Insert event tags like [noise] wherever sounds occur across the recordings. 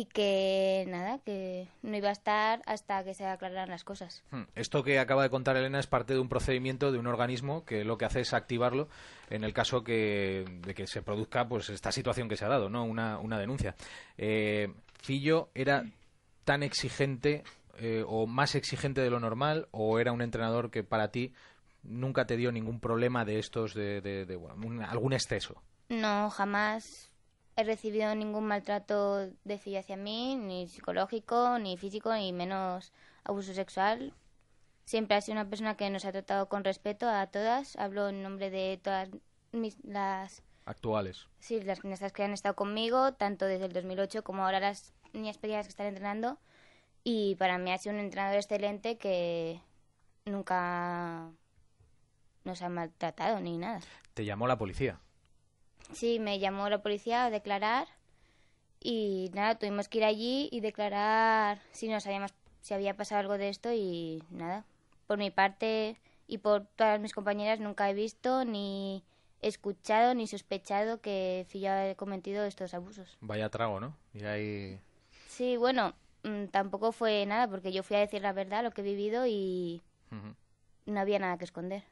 y que nada, que no iba a estar hasta que se aclararan las cosas. Hmm. Esto que acaba de contar Elena es parte de un procedimiento de un organismo que lo que hace es activarlo en el caso que, de que se produzca pues esta situación que se ha dado, ¿no? Una, denuncia. Eh, Fillo era tan exigente eh, o más exigente de lo normal o era un entrenador que para ti nunca te dio ningún problema de estos de, algún exceso. No, jamás he recibido ningún maltrato de filia hacia mí, ni psicológico, ni físico, ni menos abuso sexual. Siempre ha sido una persona que nos ha tratado con respeto a todas. Hablo en nombre de todas las... Actuales. Sí, las niñas que han estado conmigo, tanto desde el 2008 como ahora las niñas pequeñas que están entrenando. Y para mí ha sido un entrenador excelente que nunca nos ha maltratado ni nada. ¿Te llamó la policía? Sí, me llamó la policía a declarar y nada, tuvimos que ir allí y declarar si nos habíamos, si había pasado algo de esto y nada. Por mi parte y por todas mis compañeras nunca he visto ni escuchado ni sospechado que yo haya cometido estos abusos. Vaya trago, ¿no? Y ahí... Sí, bueno, mm, tampoco fue nada porque yo fui a decir la verdad, lo que he vivido y no había nada que esconder.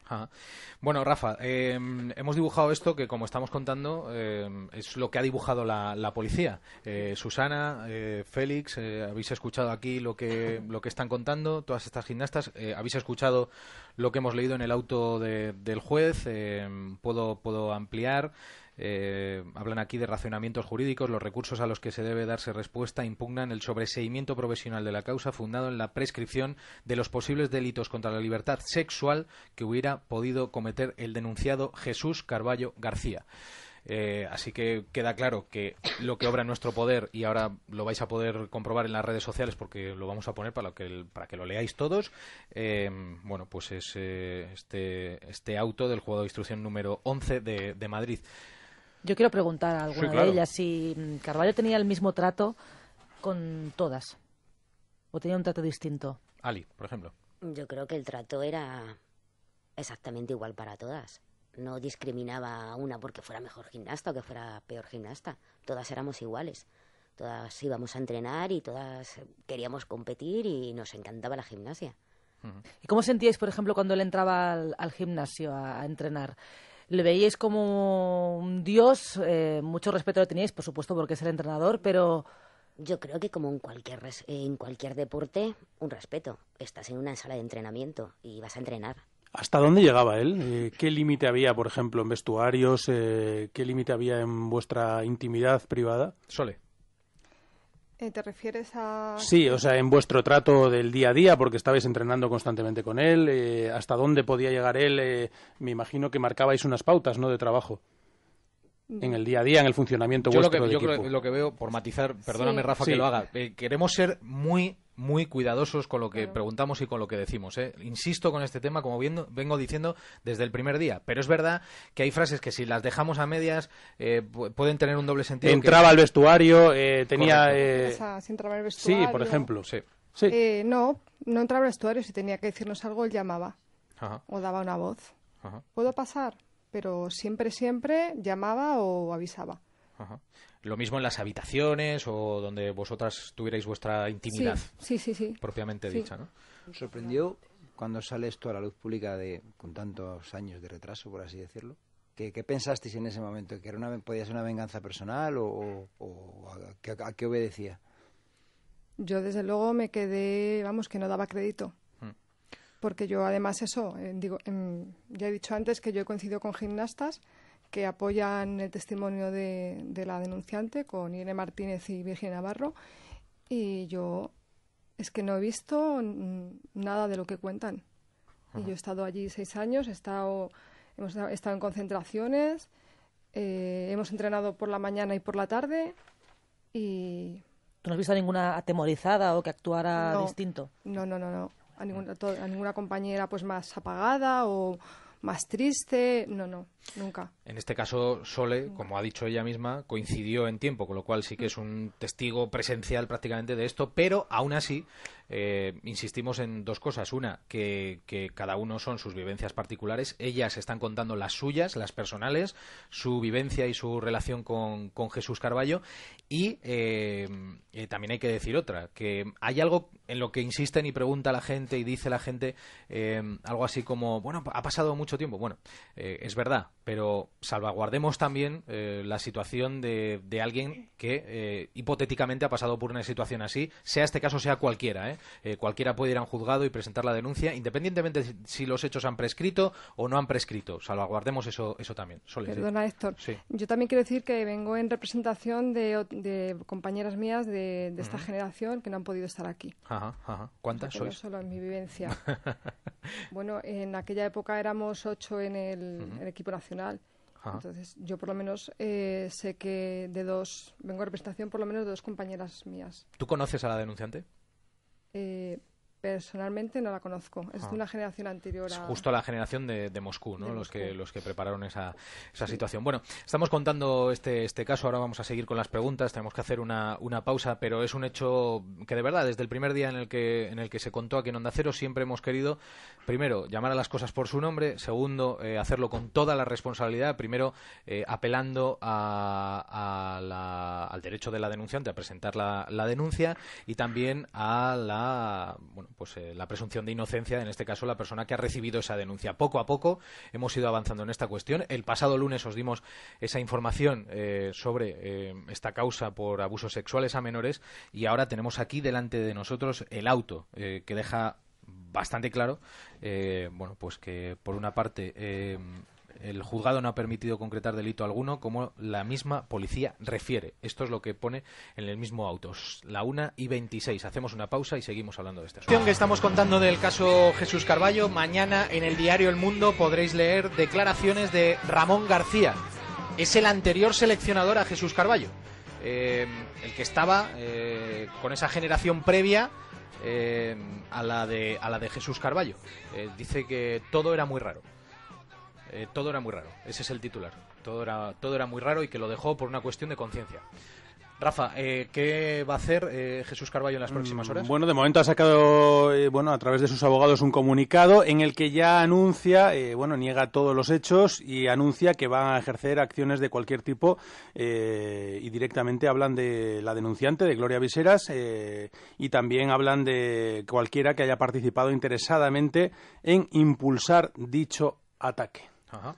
Bueno, Rafa, eh, hemos dibujado esto que, como estamos contando, eh, es lo que ha dibujado la, policía. Eh, Susana, Félix, habéis escuchado aquí lo que, lo que están contando, todas estas gimnastas, habéis escuchado lo que hemos leído en el auto del juez. Eh, puedo, puedo ampliar. Eh, hablan aquí de racionamientos jurídicos. Los recursos a los que se debe darse respuesta impugnan el sobreseimiento profesional de la causa fundado en la prescripción de los posibles delitos contra la libertad sexual que hubiera podido cometer el denunciado Jesús Carballo García. Eh, así que queda claro que lo que obra en nuestro poder, y ahora lo vais a poder comprobar en las redes sociales porque lo vamos a poner para que, para que lo leáis todos, eh, bueno, pues es eh, este, este, auto del juego de instrucción número 11 de, Madrid. Yo quiero preguntar a alguna de ellas si mm, Carvalho tenía el mismo trato con todas o tenía un trato distinto. Ali, por ejemplo. Yo creo que el trato era exactamente igual para todas no discriminaba a una porque fuera mejor gimnasta o que fuera peor gimnasta. Todas éramos iguales. Todas íbamos a entrenar y todas queríamos competir y nos encantaba la gimnasia. ¿Y cómo sentíais, por ejemplo, cuando él entraba al, gimnasio a, entrenar? ¿Le veíais como un dios? Eh, mucho respeto lo teníais, por supuesto, porque es el entrenador, pero... Yo creo que como en cualquier, en cualquier deporte, un respeto. Estás en una sala de entrenamiento y vas a entrenar ¿Hasta dónde llegaba él? Eh, ¿Qué límite había, por ejemplo, en vestuarios? Eh, ¿Qué límite había en vuestra intimidad privada? Sole. Eh, ¿Te refieres a...? Sí, o sea, en vuestro trato del día a día, porque estabais entrenando constantemente con él, ¿hasta dónde podía llegar él? me imagino que marcabais unas pautas, ¿no?, de trabajo en el día a día, en el funcionamiento yo vuestro lo que, yo lo que veo, por matizar, perdóname Rafa que lo haga, eh, queremos ser muy muy cuidadosos con lo que preguntamos y con lo que decimos. Eh. Insisto con este tema, como vengo diciendo desde el primer día. Pero es verdad que hay frases que si las dejamos a medias eh, pueden tener un doble sentido. Entraba al vestuario, tenía... vestuario. Sí, por ejemplo. Sí. no, no entraba al vestuario. Si tenía que decirnos algo, él llamaba. O daba una voz. ¿Puedo pasar? pero siempre, siempre llamaba o avisaba. Lo mismo en las habitaciones o donde vosotras tuvierais vuestra intimidad. Sí, sí, sí. Propiamente dicha, ¿no? sorprendió cuando sale esto a la luz pública de, con tantos años de retraso, por así decirlo. ¿Qué, pensasteis en ese momento? ¿Que era una, podía ser una venganza personal o, a, qué obedecía? Yo, desde luego, me quedé, vamos, que no daba crédito porque yo además eso, eh, digo, em, ya he dicho antes que yo he coincidido con gimnastas que apoyan el testimonio de, la denunciante con Irene Martínez y Virgen Navarro y yo es que no he visto nada de lo que cuentan. Y yo he estado allí seis años, he estado, hemos estado en concentraciones, eh, hemos entrenado por la mañana y por la tarde y... ¿Tú no has visto a ninguna atemorizada o que actuara distinto? No, no, no, no a ninguna, ninguna compañera pues más apagada o más triste, no, no. Nunca. En este caso, Sole, como ha dicho ella misma, coincidió en tiempo, con lo cual sí que es un testigo presencial prácticamente de esto, pero aún así eh, insistimos en dos cosas. Una, que, cada uno son sus vivencias particulares, ellas están contando las suyas, las personales, su vivencia y su relación con, Jesús Carballo, y eh, eh, también hay que decir otra, que hay algo en lo que insisten y pregunta la gente y dice la gente algo así como, bueno, ha pasado mucho tiempo. Bueno, es verdad, pero salvaguardemos también eh, la situación de, alguien que eh, hipotéticamente ha pasado por una situación así, sea este caso, sea cualquiera. ¿eh? cualquiera puede ir a un juzgado y presentar la denuncia, independientemente si los hechos han prescrito o no han prescrito. Salvaguardemos eso, eso también. Perdona, Héctor. Yo también quiero decir que vengo en representación de, compañeras mías de, esta generación que no han podido estar aquí. Ajá, ajá. ¿Cuántas sois? solo en mi vivencia. [laughs] bueno, en aquella época éramos ocho en el equipo nacional entonces, yo por lo menos eh, sé que de dos, vengo a representación por lo menos de dos compañeras mías. ¿Tú conoces a la denunciante? Eh, Personalmente no la conozco. Es de ah. una generación anterior a... justo a la generación de, de Moscú, ¿no? los, Que, los que prepararon esa, esa situación. Bueno, estamos contando este, este caso. Ahora vamos a seguir con las preguntas. Tenemos que hacer una, pausa, pero es un hecho que de verdad, desde el primer día en el que, en el que se contó aquí en Onda Cero, siempre hemos querido, primero, llamar a las cosas por su nombre. Segundo, eh, hacerlo con toda la responsabilidad. Primero, eh, apelando a, a la al derecho de la denunciante a presentar la, denuncia y también a la, bueno, pues, eh, la presunción de inocencia, en este caso la persona que ha recibido esa denuncia. Poco a poco hemos ido avanzando en esta cuestión. El pasado lunes os dimos esa información eh, sobre eh, esta causa por abusos sexuales a menores y ahora tenemos aquí delante de nosotros el auto que deja bastante claro, bueno, pues que por una parte el juzgado no ha permitido concretar delito alguno, como la misma policía refiere. Esto es lo que pone en el mismo auto. La 1 y 26. Hacemos una pausa y seguimos hablando de esta asunto. que estamos contando del caso Jesús Carballo. Mañana en el diario El Mundo podréis leer declaraciones de Ramón García. Es el anterior seleccionador a Jesús Carballo. Eh, el que estaba eh, con esa generación previa eh, a, la a la de Jesús Carballo. dice que todo era muy raro. Eh, todo era muy raro. Ese es el titular. Todo era, todo era muy raro y que lo dejó por una cuestión de conciencia. Rafa, eh, ¿qué va a hacer eh, Jesús Carballo en las próximas mm, horas? Bueno, de momento ha sacado, bueno, a través de sus abogados un comunicado en el que ya anuncia, bueno, niega todos los hechos y anuncia que va a ejercer acciones de cualquier tipo y directamente hablan de la denunciante, de Gloria Viseras, y también hablan de cualquiera que haya participado interesadamente en impulsar dicho ataque. Uh-huh.